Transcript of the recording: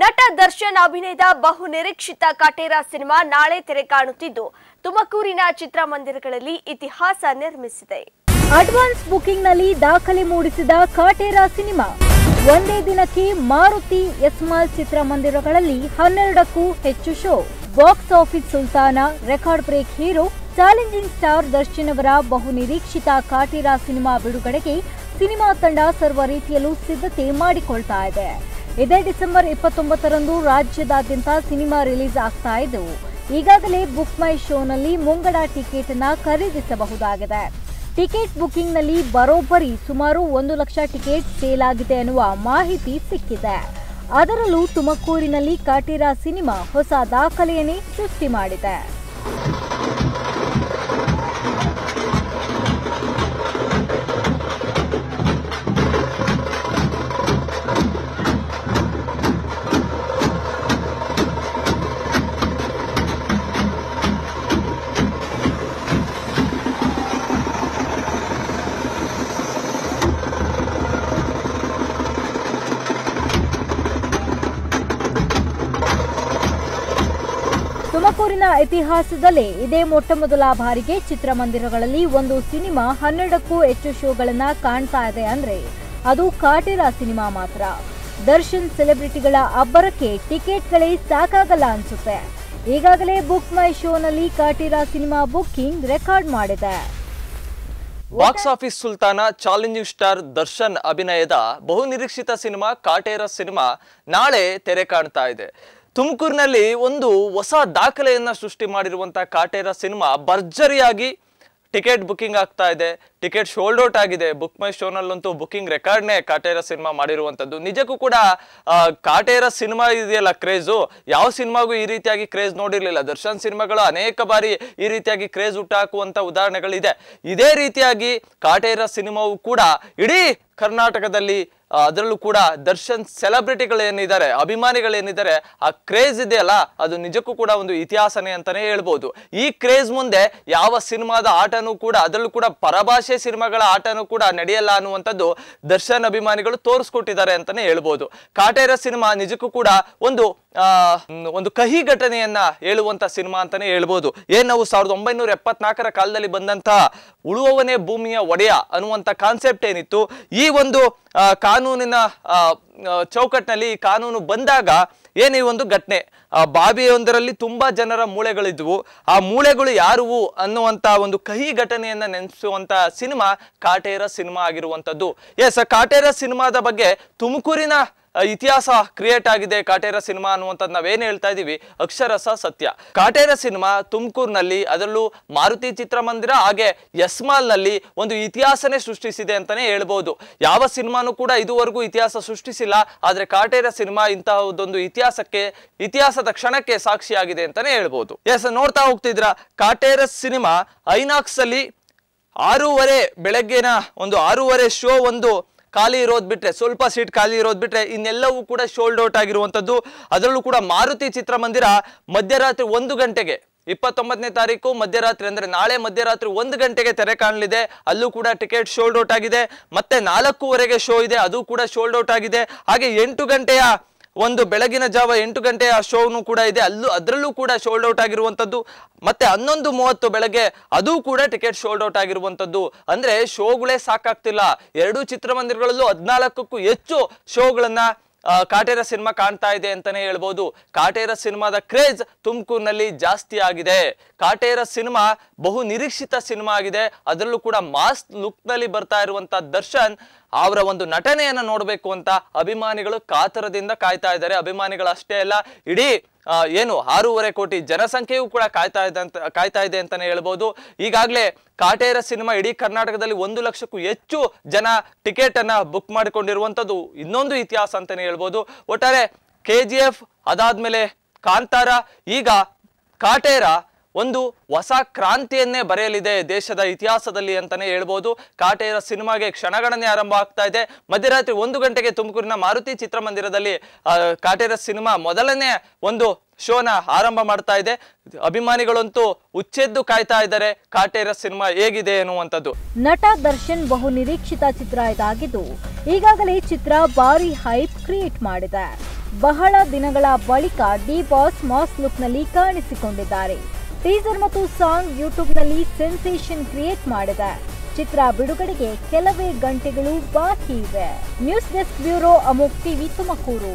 ನಟ ದರ್ಶನ್ ಅಭಿನಯದ ಬಹು ನಿರೀಕ್ಷಿತ ಕಾಟೇರ ಸಿನಿಮಾ ನಾಳೆ ತೆರೆ ಕಾಣುತ್ತಿದ್ದು ತುಮಕೂರಿನ ಚಿತ್ರಮಂದಿರಗಳಲ್ಲಿ ಇತಿಹಾಸ ನಿರ್ಮಿಸಿದೆ ಅಡ್ವಾನ್ಸ್ ಬುಕಿಂಗ್ನಲ್ಲಿ ದಾಖಲೆ ಮೂಡಿಸಿದ ಕಾಟೇರ ಸಿನಿಮಾ ಒಂದೇ ದಿನಕ್ಕೆ ಮಾರುತಿ ಎಸ್ಮಾಲ್ ಚಿತ್ರಮಂದಿರಗಳಲ್ಲಿ ಹನ್ನೆರಡಕ್ಕೂ ಹೆಚ್ಚು show box office Sultan record break hero challenging star Darshan ಅವರ ಬಹುನಿರೀಕ್ಷಿತ ಕಾಟೇರ ಸಿನಿಮಾ ಬಿಡುಗಡೆಗೆ ಸಿನಿಮಾ ತಂಡ ಸರ್ವ ರೀತಿಯಲ್ಲೂ ಸಿದ್ಧತೆ ಮಾಡಿಕೊಳ್ತಾ ಇದೆ ಇದೇ ಡಿಸೆಂಬರ್ ಇಪ್ಪತ್ತೊಂಬತ್ತರಂದು ರಾಜ್ಯದಾದ್ಯಂತ ಸಿನಿಮಾ ರಿಲೀಸ್ ಆಗ್ತಾ ಇದ್ದವು ಈಗಾಗಲೇ ಬುಕ್ ಮೈ ಶೋನಲ್ಲಿ ಮುಂಗಡ ಅನ್ನ ಖರೀದಿಸಬಹುದಾಗಿದೆ ಟಿಕೆಟ್ ಬುಕ್ಕಿಂಗ್ನಲ್ಲಿ ಬರೋಬ್ಬರಿ ಸುಮಾರು ಒಂದು ಲಕ್ಷ ಟಿಕೆಟ್ ಸೇಲ್ ಆಗಿದೆ ಎನ್ನುವ ಮಾಹಿತಿ ಸಿಕ್ಕಿದೆ ಅದರಲ್ಲೂ ತುಮಕೂರಿನಲ್ಲಿ ಕಾಟೀರ ಸಿನಿಮಾ ಹೊಸ ದಾಖಲೆಯನ್ನೇ ಸೃಷ್ಟಿ ಮಾಡಿದೆ ತುಮಕೂರಿನ ಇತಿಹಾಸದಲ್ಲೇ ಇದೇ ಮೊಟ್ಟ ಮೊದಲ ಬಾರಿಗೆ ಚಿತ್ರಮಂದಿರಗಳಲ್ಲಿ ಒಂದು ಸಿನಿಮಾ ಹನ್ನೆರಡಕ್ಕೂ ಹೆಚ್ಚು ಶೋಗಳನ್ನು ಕಾಣ್ತಾ ಇದೆ ಅಂದ್ರೆ ಅದು ಕಾಟೇರ ಸಿನಿಮಾ ಮಾತ್ರ ದರ್ಶನ್ ಸೆಲೆಬ್ರಿಟಿಗಳ ಅಬ್ಬರಕ್ಕೆ ಟಿಕೆಟ್ಗಳೇ ಸಾಕಾಗಲ್ಲ ಅನ್ಸುತ್ತೆ ಈಗಾಗಲೇ ಬುಕ್ ಮೈ ಶೋನಲ್ಲಿ ಕಾಟೇರ ಸಿನಿಮಾ ಬುಕ್ಕಿಂಗ್ ರೆಕಾರ್ಡ್ ಮಾಡಿದೆ box office Sultan challenging star Darshan ಅಭಿನಯದ ಬಹುನಿರೀಕ್ಷಿತ ಸಿನಿಮಾ ಕಾಟೇರ ಸಿನಿಮಾ ನಾಳೆ ತೆರೆ ಕಾಣ್ತಾ ಇದೆ ತುಮಕೂರಿನಲ್ಲಿ ಒಂದು ಹೊಸ ದಾಖಲೆಯನ್ನು ಸೃಷ್ಟಿ ಮಾಡಿರುವಂಥ ಕಾಟೇರ ಸಿನಿಮಾ ಭರ್ಜರಿಯಾಗಿ ಟಿಕೆಟ್ ಬುಕ್ಕಿಂಗ್ ಆಗ್ತಾ ಇದೆ ಟಿಕೆಟ್ ಶೋಲ್ಡ್ ಔಟ್ ಆಗಿದೆ ಬುಕ್ ಮೈ ಶೋನಲ್ಲಂತೂ ಬುಕ್ಕಿಂಗ್ ರೆಕಾರ್ಡ್ನೇ ಕಾಟೇರ ಸಿನಿಮಾ ಮಾಡಿರುವಂಥದ್ದು ನಿಜಕ್ಕೂ ಕೂಡ ಕಾಟೇರ ಸಿನಿಮಾ ಇದೆಯಲ್ಲ ಕ್ರೇಜು ಯಾವ ಸಿನಿಮಾಗೂ ಈ ರೀತಿಯಾಗಿ ಕ್ರೇಜ್ ನೋಡಿರಲಿಲ್ಲ ದರ್ಶನ್ ಸಿನಿಮಾಗಳು ಅನೇಕ ಬಾರಿ ಈ ರೀತಿಯಾಗಿ ಕ್ರೇಜ್ ಹುಟ್ಟಾಕುವಂಥ ಉದಾಹರಣೆಗಳಿದೆ ಇದೇ ರೀತಿಯಾಗಿ ಕಾಟೇರ ಸಿನಿಮಾವು ಕೂಡ ಇಡೀ ಕರ್ನಾಟಕದಲ್ಲಿ ಅದರಲ್ಲೂ ಕೂಡ ದರ್ಶನ್ ಸೆಲೆಬ್ರಿಟಿಗಳೇನಿದ್ದಾರೆ ಅಭಿಮಾನಿಗಳೇನಿದ್ದಾರೆ ಆ ಕ್ರೇಜ್ ಇದೆಯಲ್ಲ ಅದು ನಿಜಕ್ಕೂ ಕೂಡ ಒಂದು ಇತಿಹಾಸನೇ ಅಂತಾನೆ ಹೇಳ್ಬೋದು ಈ ಕ್ರೇಜ್ ಮುಂದೆ ಯಾವ ಸಿನಿಮಾದ ಆಟನೂ ಕೂಡ ಅದರಲ್ಲೂ ಕೂಡ ಪರಭಾಷೆ ಸಿನಿಮಾಗಳ ಆಟನೂ ಕೂಡ ನಡೆಯಲ್ಲ ಅನ್ನುವಂಥದ್ದು ದರ್ಶನ್ ಅಭಿಮಾನಿಗಳು ತೋರಿಸ್ಕೊಟ್ಟಿದ್ದಾರೆ ಅಂತಾನೆ ಹೇಳ್ಬೋದು ಕಾಟೇರ ಸಿನಿಮಾ ನಿಜಕ್ಕೂ ಕೂಡ ಒಂದು ಒಂದು ಕಹಿ ಘಟನೆಯನ್ನ ಹೇಳುವಂತ ಸಿನಿಮಾ ಅಂತಾನೆ ಹೇಳ್ಬೋದು ಏನ್ ನಾವು ಸಾವಿರದ ಒಂಬೈನೂರ ಎಪ್ಪತ್ನಾಲ್ಕರ ಕಾಲದಲ್ಲಿ ಬಂದಂತಹ ಉಳುವವನೇ ಭೂಮಿಯ ಒಡೆಯ ಅನ್ನುವಂಥ ಕಾನ್ಸೆಪ್ಟ್ ಏನಿತ್ತು ಈ ಒಂದು ಕಾನೂನಿನ ಚೌಕಟ್ಟಿನಲ್ಲಿ ಈ ಕಾನೂನು ಬಂದಾಗ ಏನೇ ಒಂದು ಘಟನೆ ಆ ಬಾವಿಯೊಂದರಲ್ಲಿ ತುಂಬಾ ಜನರ ಮೂಳೆಗಳಿದ್ವು ಆ ಮೂಳೆಗಳು ಯಾರುವು ಅನ್ನುವಂತ ಒಂದು ಕಹಿ ಘಟನೆಯನ್ನ ನೆನೆಸುವಂತ ಸಿನಿಮಾ ಕಾಟೇರ ಸಿನಿಮಾ ಆಗಿರುವಂತದ್ದು ಎಸ್ ಕಾಟೇರ ಸಿನಿಮಾದ ಬಗ್ಗೆ ತುಮಕೂರಿನ ಇತಿಹಾಸ ಕ್ರಿಯೇಟ್ ಆಗಿದೆ ಕಾಟೇರ ಸಿನಿಮಾ ಅನ್ನುವಂಥದ್ದು ನಾವೇನು ಹೇಳ್ತಾ ಇದ್ದೀವಿ ಅಕ್ಷರಸ ಸತ್ಯ ಕಾಟೇರ ಸಿನಿಮಾ ತುಮಕೂರಿನಲ್ಲಿ ಅದರಲ್ಲೂ ಮಾರುತಿ ಚಿತ್ರಮಂದಿರ ಹಾಗೆ ಯಸ್ಮಾಲ್ನಲ್ಲಿ ಒಂದು ಇತಿಹಾಸನೇ ಸೃಷ್ಟಿಸಿದೆ ಅಂತಾನೆ ಹೇಳ್ಬೋದು ಯಾವ ಸಿನಿಮಾನು ಕೂಡ ಇದುವರೆಗೂ ಇತಿಹಾಸ ಸೃಷ್ಟಿಸಿಲ್ಲ ಆದರೆ ಕಾಟೇರ ಸಿನಿಮಾ ಇಂತಹದ್ದೊಂದು ಇತಿಹಾಸಕ್ಕೆ ಇತಿಹಾಸದ ಕ್ಷಣಕ್ಕೆ ಸಾಕ್ಷಿಯಾಗಿದೆ ಅಂತಾನೆ ಹೇಳ್ಬೋದು ಎಸ್ ನೋಡ್ತಾ ಹೋಗ್ತಿದ್ರ ಕಾಟೇರ ಸಿನಿಮಾ ಐನಾಕ್ಸ್ ಅಲ್ಲಿ ಆರೂವರೆ ಬೆಳಗ್ಗೆನ ಒಂದು ಆರೂವರೆ ಶೋ ಒಂದು ಖಾಲಿ ಇರೋದು ಬಿಟ್ಟರೆ ಸ್ವಲ್ಪ ಸೀಟ್ ಖಾಲಿ ಇರೋದು ಬಿಟ್ಟರೆ ಇನ್ನೆಲ್ಲವೂ ಕೂಡ ಶೋಲ್ಡ್ ಔಟ್ ಆಗಿರುವಂಥದ್ದು ಅದರಲ್ಲೂ ಕೂಡ ಮಾರುತಿ ಚಿತ್ರಮಂದಿರ ಮಧ್ಯರಾತ್ರಿ ಒಂದು ಗಂಟೆಗೆ ಇಪ್ಪತ್ತೊಂಬತ್ತನೇ ತಾರೀಕು ಮಧ್ಯರಾತ್ರಿ ಅಂದರೆ ನಾಳೆ ಮಧ್ಯರಾತ್ರಿ ಒಂದು ಗಂಟೆಗೆ ತೆರೆ ಕಾಣಲಿದೆ ಅಲ್ಲೂ ಕೂಡ ಟಿಕೆಟ್ ಶೋಲ್ಡ್ ಔಟ್ ಆಗಿದೆ ಮತ್ತೆ ನಾಲ್ಕೂವರೆಗೆ ಶೋ ಇದೆ ಅದು ಕೂಡ ಶೋಲ್ಡ್ ಔಟ್ ಆಗಿದೆ ಹಾಗೆ ಎಂಟು ಗಂಟೆಯ ಒಂದು ಬೆಳಗಿನ ಜಾವ ಎಂಟು ಗಂಟೆಯ ಶೋನು ಕೂಡ ಇದೆ ಅಲ್ಲೂ ಅದರಲ್ಲೂ ಕೂಡ ಶೋಲ್ಡ್ ಔಟ್ ಆಗಿರುವಂಥದ್ದು ಮತ್ತೆ ಹನ್ನೊಂದು ಮೂವತ್ತು ಬೆಳಗ್ಗೆ ಅದು ಕೂಡ ಟಿಕೆಟ್ ಶೋಲ್ಡ್ ಔಟ್ ಆಗಿರುವಂಥದ್ದು ಅಂದ್ರೆ ಶೋಗಳೇ ಸಾಕಾಗ್ತಿಲ್ಲ ಎರಡು ಚಿತ್ರಮಂದಿರಗಳಲ್ಲೂ ಹದಿನಾಲ್ಕಕ್ಕೂ ಹೆಚ್ಚು ಶೋಗಳನ್ನ ಕಾಟೇರ ಸಿನಿಮಾ ಕಾಣ್ತಾ ಇದೆ ಅಂತಾನೆ ಹೇಳ್ಬೋದು ಕಾಟೇರ ಸಿನಿಮಾದ ಕ್ರೇಜ್ ತುಮಕೂರಿನಲ್ಲಿ ಜಾಸ್ತಿ ಆಗಿದೆ ಕಾಟೇರ ಸಿನಿಮಾ ಬಹು ನಿರೀಕ್ಷಿತ ಸಿನಿಮಾ ಆಗಿದೆ ಅದರಲ್ಲೂ ಕೂಡ ಮಾಸ್ ಲುಕ್ನಲ್ಲಿ ಬರ್ತಾ ಇರುವಂತ ದರ್ಶನ್ ಅವರ ಒಂದು ನಟನೆಯನ್ನು ನೋಡಬೇಕು ಅಂತ ಅಭಿಮಾನಿಗಳು ಕಾತರದಿಂದ ಕಾಯ್ತಾ ಇದ್ದಾರೆ ಅಭಿಮಾನಿಗಳು ಅಷ್ಟೇ ಅಲ್ಲ ಇಡೀ ಏನು ಆರೂವರೆ ಕೋಟಿ ಜನಸಂಖ್ಯೆಯೂ ಕೂಡ ಕಾಯ್ತಾ ಇದೆ ಅಂತ ಕಾಯ್ತಾ ಇದೆ ಅಂತಾನೆ ಹೇಳ್ಬೋದು ಈಗಾಗಲೇ ಕಾಟೇರ ಸಿನಿಮಾ ಇಡೀ ಕರ್ನಾಟಕದಲ್ಲಿ ಒಂದು ಲಕ್ಷಕ್ಕೂ ಹೆಚ್ಚು ಜನ ಟಿಕೆಟ್ ಬುಕ್ ಮಾಡಿಕೊಂಡಿರುವಂಥದ್ದು ಇನ್ನೊಂದು ಇತಿಹಾಸ ಅಂತಾನೆ ಹೇಳ್ಬೋದು ಒಟ್ಟಾರೆ ಕೆ ಜಿ ಎಫ್ ಅದಾದ್ಮೇಲೆ ಕಾಂತಾರ ಈಗ ಕಾಟೇರ ಒಂದು ಹೊಸ ಕ್ರಾಂತಿಯನ್ನೇ ಬರೆಯಲಿದೆ ದೇಶದ ಇತಿಹಾಸದಲ್ಲಿ ಅಂತಾನೆ ಹೇಳ್ಬೋದು ಕಾಟೇರ ಸಿನಿಮಾಗೆ ಕ್ಷಣಗಣನೆ ಆರಂಭ ಆಗ್ತಾ ಇದೆ ಮಧ್ಯರಾತ್ರಿ ಒಂದು ಗಂಟೆಗೆ ತುಮಕೂರಿನ ಮಾರುತಿ ಚಿತ್ರಮಂದಿರದಲ್ಲಿ ಕಾಟೇರ ಸಿನಿಮಾ ಮೊದಲನೇ ಒಂದು ಶೋನ ಆರಂಭ ಮಾಡ್ತಾ ಇದೆ ಅಭಿಮಾನಿಗಳಂತೂ ಉಚ್ಚೆದ್ದು ಕಾಯ್ತಾ ಇದ್ದಾರೆ ಕಾಟೇರ ಸಿನಿಮಾ ಹೇಗಿದೆ ಎನ್ನುವಂಥದ್ದು ನಟ ದರ್ಶನ್ ಬಹು ನಿರೀಕ್ಷಿತ ಚಿತ್ರ ಇದಾಗಿದ್ದು ಈಗಾಗಲೇ ಚಿತ್ರ ಭಾರಿ ಹೈಪ್ ಕ್ರಿಯೇಟ್ ಮಾಡಿದೆ ಬಹಳ ದಿನಗಳ ಬಳಿಕ ಡಿ ಬಾಸ್ ಮಾಸ್ ಲುಕ್ನಲ್ಲಿ ಕಾಣಿಸಿಕೊಂಡಿದ್ದಾರೆ ಟೀಸರ್ ಮತ್ತು ಸಾಂಗ್ ಯೂಟ್ಯೂಬ್ನಲ್ಲಿ ಸೆನ್ಸೇಷನ್ ಕ್ರಿಯೇಟ್ ಮಾಡಿದೆ ಚಿತ್ರ ಬಿಡುಗಡೆಗೆ ಕೆಲವೇ ಗಂಟೆಗಳು ಬಾಕಿ ಇವೆ ನ್ಯೂಸ್ ಡೆಸ್ಕ್ ಬ್ಯೂರೋ ಅಮೋಕ್ ಟಿವಿ ತುಮಕೂರು